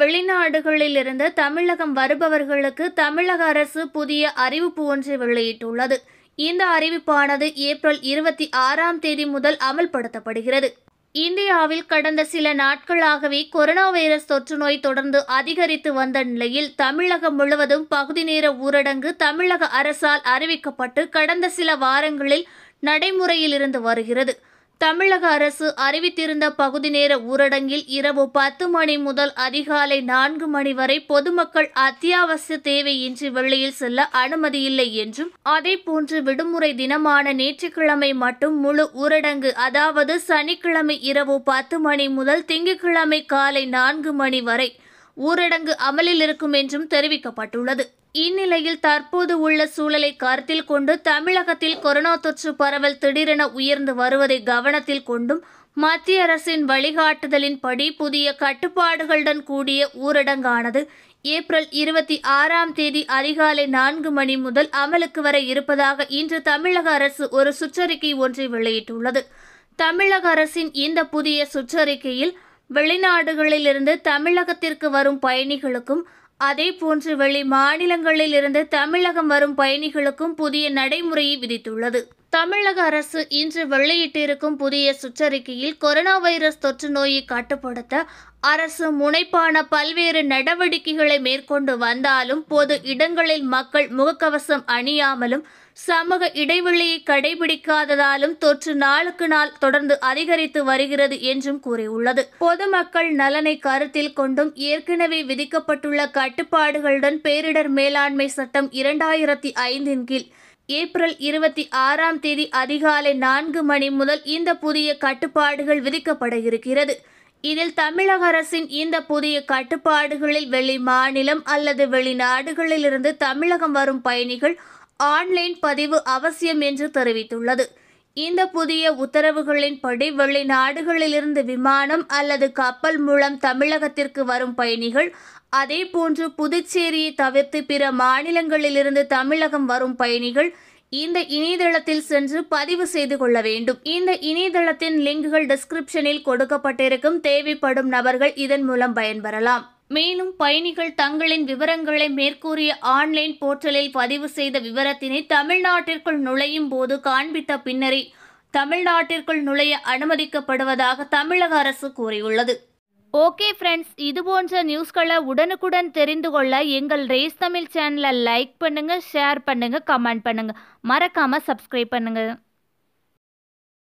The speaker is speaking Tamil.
வெளிநாடுகளில் இருந்து தமிழகம் வருபவர்களுக்கு தமிழக அரசு புதிய அறிவிப்பு ஒன்றை வெளியிட்டுள்ளது இந்த அறிவிப்பானது ஏப்ரல் இருபத்தி ஆறாம் தேதி முதல் அமல்படுத்தப்படுகிறது இந்தியாவில் கடந்த சில நாட்களாகவே கொரோனா வைரஸ் தொற்று நோய் தொடர்ந்து அதிகரித்து வந்த நிலையில் தமிழகம் முழுவதும் பகுதி நேர ஊரடங்கு தமிழக அரசால் அறிவிக்கப்பட்டு கடந்த சில வாரங்களில் நடைமுறையில் இருந்து வருகிறது தமிழக அரசு அறிவித்திருந்த பகுதி நேர ஊரடங்கில் இரவு பத்து மணி முதல் அதிகாலை நான்கு மணி வரை பொதுமக்கள் அத்தியாவசிய தேவையின்றி வெளியில் செல்ல அனுமதியில்லை என்றும் அதே போன்று விடுமுறை தினமான நேற்றுக்கிழமை மட்டும் முழு ஊரடங்கு அதாவது சனிக்கிழமை இரவு பத்து மணி முதல் திங்கட்கிழமை காலை நான்கு மணி வரை ஊரடங்கு அமலில் இருக்கும் என்றும் தெரிவிக்கப்பட்டுள்ளது இந்நிலையில் தற்போது உள்ள சூழலை கருத்தில் கொண்டு தமிழகத்தில் கொரோனா தொற்று பரவல் திடீரென உயர்ந்து வருவதை கவனத்தில் கொண்டும் மத்திய அரசின் வழிகாட்டுதலின்படி புதிய கட்டுப்பாடுகளுடன் கூடிய ஊரடங்கானது ஏப்ரல் இருபத்தி ஆறாம் தேதி அதிகாலை நான்கு மணி முதல் அமலுக்கு வர இருப்பதாக இன்று தமிழக அரசு ஒரு சுற்றறிக்கை ஒன்றை வெளியிட்டுள்ளது தமிழக அரசின் இந்த புதிய சுற்றறிக்கையில் வெளிநாடுகளிலிருந்து தமிழகத்திற்கு வரும் பயணிகளுக்கும் அதே போன்று வெளி மாநிலங்களிலிருந்து தமிழகம் வரும் பயணிகளுக்கும் புதிய நடைமுறையை விதித்துள்ளது தமிழக அரசு இன்று வெளியிட்டிருக்கும் புதிய சுற்றறிக்கையில் கொரோனா வைரஸ் தொற்று நோயை கட்டுப்படுத்த அரசு முனைப்பான பல்வேறு நடவடிக்கைகளை மேற்கொண்டு வந்தாலும் பொது இடங்களில் மக்கள் முகக்கவசம் அணியாமலும் சமூக இடைவெளியை கடைபிடிக்காததாலும் தொற்று நாளுக்கு நாள் தொடர்ந்து அதிகரித்து வருகிறது என்றும் கூறியுள்ளது பொதுமக்கள் நலனை கருத்தில் கொண்டும் ஏற்கனவே விதிக்கப்பட்டுள்ள கட்டுப்பாடுகளுடன் பேரிடர் மேலாண்மை சட்டம் இரண்டாயிரத்தி ஐந்தின் கீழ் ஏப்ரல் இருபத்தி ஆறாம் தேதி அதிகாலை நான்கு மணி முதல் இந்த புதிய கட்டுப்பாடுகள் விதிக்கப்பட இருக்கிறது இதில் தமிழக அரசின் இந்த புதிய கட்டுப்பாடுகளில் வெளி மாநிலம் அல்லது வெளிநாடுகளிலிருந்து தமிழகம் வரும் பயணிகள் ஆன்லைன் பதிவு அவசியம் என்று தெரிவித்துள்ளது இந்த புதிய உத்தரவுகளின்படி வெளிநாடுகளிலிருந்து விமானம் அல்லது கப்பல் மூலம் தமிழகத்திற்கு வரும் பயணிகள் அதேபோன்று புதுச்சேரியை தவிர்த்து பிற மாநிலங்களிலிருந்து தமிழகம் வரும் பயணிகள் இந்த இணையதளத்தில் சென்று பதிவு செய்து கொள்ள வேண்டும் இந்த இணையதளத்தின் லிங்குகள் டிஸ்கிரிப்ஷனில் கொடுக்கப்பட்டிருக்கும் தேவைப்படும் நபர்கள் இதன் மூலம் பயன்பெறலாம் மேலும் பயணிகள் தங்களின் விவரங்களை மேற்கூறிய ஆன்லைன் போர்ட்டலில் பதிவு செய்த விவரத்தினை தமிழ்நாட்டிற்குள் நுழையும் போது காண்பித்த பின்னரே தமிழ்நாட்டிற்குள் நுழைய அனுமதிக்கப்படுவதாக தமிழக அரசு கூறியுள்ளது ஓகே ஃப்ரெண்ட்ஸ் இது போன்ற நியூஸ்களை உடனுக்குடன் தெரிந்து கொள்ள எங்கள் ரேஸ் தமிழ் சேனலை லைக் பண்ணுங்கள் ஷேர் பண்ணுங்கள் கமெண்ட் பண்ணுங்கள் மறக்காமல் சப்ஸ்கிரைப் பண்ணுங்கள்